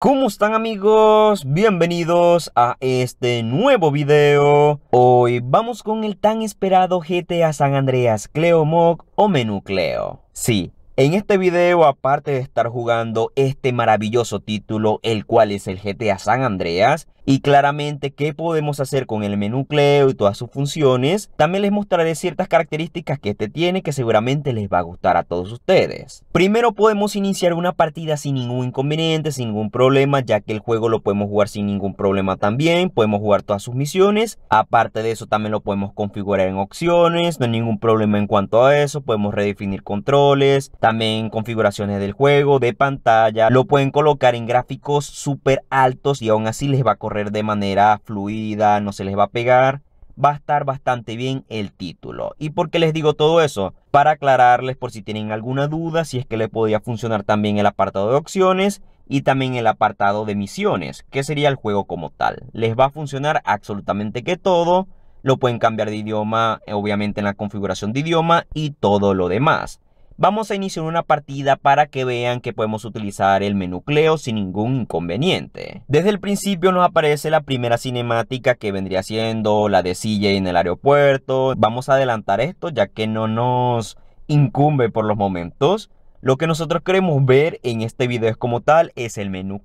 ¿Cómo están amigos? Bienvenidos a este nuevo video. Hoy vamos con el tan esperado GTA San Andreas Cleo Mock o Menú Cleo. Sí, en este video aparte de estar jugando este maravilloso título, el cual es el GTA San Andreas, y claramente qué podemos hacer con el menú Cleo y todas sus funciones, también les mostraré ciertas características que este tiene que seguramente les va a gustar a todos ustedes. Primero podemos iniciar una partida sin ningún inconveniente, sin ningún problema, ya que el juego lo podemos jugar sin ningún problema también, podemos jugar todas sus misiones, aparte de eso también lo podemos configurar en opciones, no hay ningún problema en cuanto a eso, podemos redefinir controles, también configuraciones del juego, de pantalla, lo pueden colocar en gráficos súper altos y aún así les va a correr de manera fluida, no se les va a pegar, va a estar bastante bien el título. ¿Y por qué les digo todo eso? Para aclararles por si tienen alguna duda, si es que le podía funcionar también el apartado de opciones y también el apartado de misiones, que sería el juego como tal. Les va a funcionar absolutamente que todo, lo pueden cambiar de idioma, obviamente en la configuración de idioma y todo lo demás. Vamos a iniciar una partida para que vean que podemos utilizar el menú Cleo sin ningún inconveniente. Desde el principio nos aparece la primera cinemática que vendría siendo la de CJ en el aeropuerto. Vamos a adelantar esto ya que no nos incumbe por los momentos. Lo que nosotros queremos ver en este video es como tal es el menú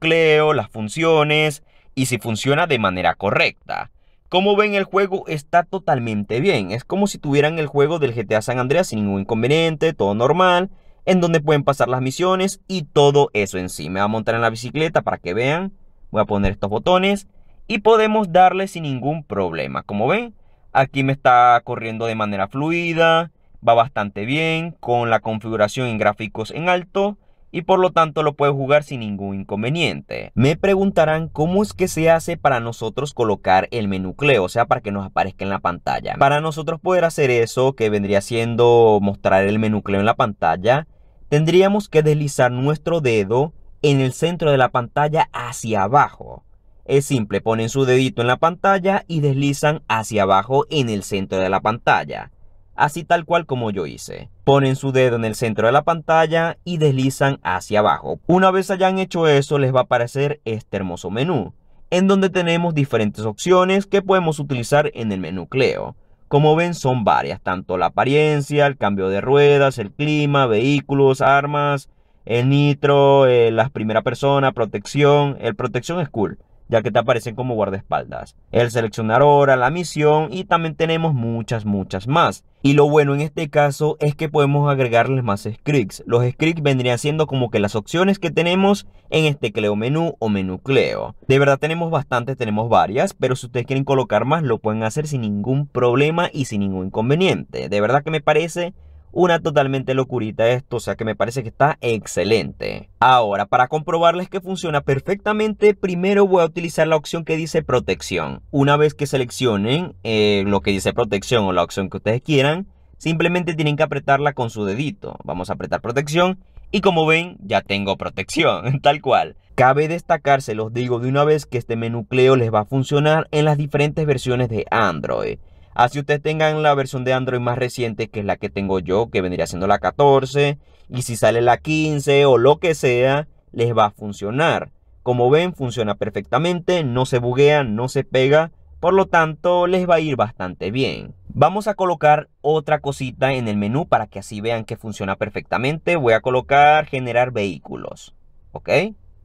las funciones y si funciona de manera correcta como ven el juego está totalmente bien. Es como si tuvieran el juego del GTA San Andreas sin ningún inconveniente, todo normal, en donde pueden pasar las misiones y todo eso en sí. Me voy a montar en la bicicleta para que vean. Voy a poner estos botones y podemos darle sin ningún problema. Como ven, aquí me está corriendo de manera fluida, va bastante bien, con la configuración en gráficos en alto y por lo tanto lo puede jugar sin ningún inconveniente. Me preguntarán cómo es que se hace para nosotros colocar el menúcleo. o sea, para que nos aparezca en la pantalla. Para nosotros poder hacer eso, que vendría siendo mostrar el menúcleo en la pantalla, tendríamos que deslizar nuestro dedo en el centro de la pantalla hacia abajo. Es simple, ponen su dedito en la pantalla y deslizan hacia abajo en el centro de la pantalla. Así tal cual como yo hice. Ponen su dedo en el centro de la pantalla y deslizan hacia abajo. Una vez hayan hecho eso, les va a aparecer este hermoso menú, en donde tenemos diferentes opciones que podemos utilizar en el menú Cleo. Como ven son varias, tanto la apariencia, el cambio de ruedas, el clima, vehículos, armas, el nitro, eh, las primera persona, protección. El protección es cool ya que te aparecen como guardaespaldas. El seleccionar hora, la misión y también tenemos muchas, muchas más. Y lo bueno en este caso es que podemos agregarles más scripts. Los scripts vendrían siendo como que las opciones que tenemos en este Cleo menú o menú Cleo. De verdad tenemos bastantes, tenemos varias, pero si ustedes quieren colocar más lo pueden hacer sin ningún problema y sin ningún inconveniente. De verdad que me parece una totalmente locurita esto, o sea que me parece que está excelente. Ahora, para comprobarles que funciona perfectamente, primero voy a utilizar la opción que dice protección. Una vez que seleccionen eh, lo que dice protección o la opción que ustedes quieran, simplemente tienen que apretarla con su dedito. Vamos a apretar protección y como ven, ya tengo protección, tal cual. Cabe destacar, se los digo de una vez, que este menú Cleo les va a funcionar en las diferentes versiones de Android. Así ustedes tengan la versión de Android más reciente, que es la que tengo yo, que vendría siendo la 14. Y si sale la 15 o lo que sea, les va a funcionar. Como ven, funciona perfectamente, no se buguea, no se pega. Por lo tanto, les va a ir bastante bien. Vamos a colocar otra cosita en el menú para que así vean que funciona perfectamente. Voy a colocar generar vehículos. ¿Ok?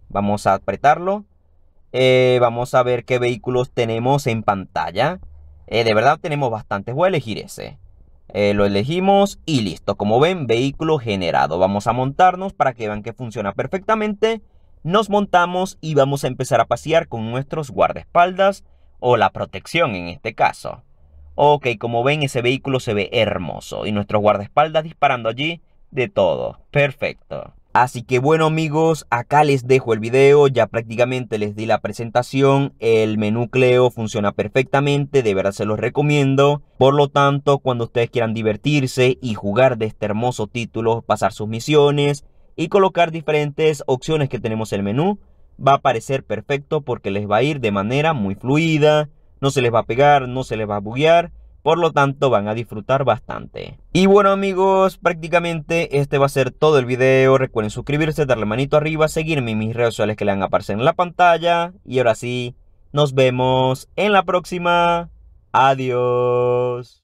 Vamos a apretarlo. Eh, vamos a ver qué vehículos tenemos en pantalla. Eh, de verdad tenemos bastantes. Voy a elegir ese. Eh, lo elegimos y listo. Como ven, vehículo generado. Vamos a montarnos para que vean que funciona perfectamente. Nos montamos y vamos a empezar a pasear con nuestros guardaespaldas o la protección en este caso. Ok, como ven, ese vehículo se ve hermoso y nuestros guardaespaldas disparando allí de todo. Perfecto. Así que bueno amigos, acá les dejo el video, ya prácticamente les di la presentación, el menú Cleo funciona perfectamente, de verdad se los recomiendo. Por lo tanto, cuando ustedes quieran divertirse y jugar de este hermoso título, pasar sus misiones y colocar diferentes opciones que tenemos en el menú, va a parecer perfecto porque les va a ir de manera muy fluida, no se les va a pegar, no se les va a buguear por lo tanto van a disfrutar bastante. Y bueno amigos, prácticamente este va a ser todo el video, recuerden suscribirse, darle manito arriba, seguirme en mis redes sociales que le van a aparecer en la pantalla y ahora sí, nos vemos en la próxima, adiós.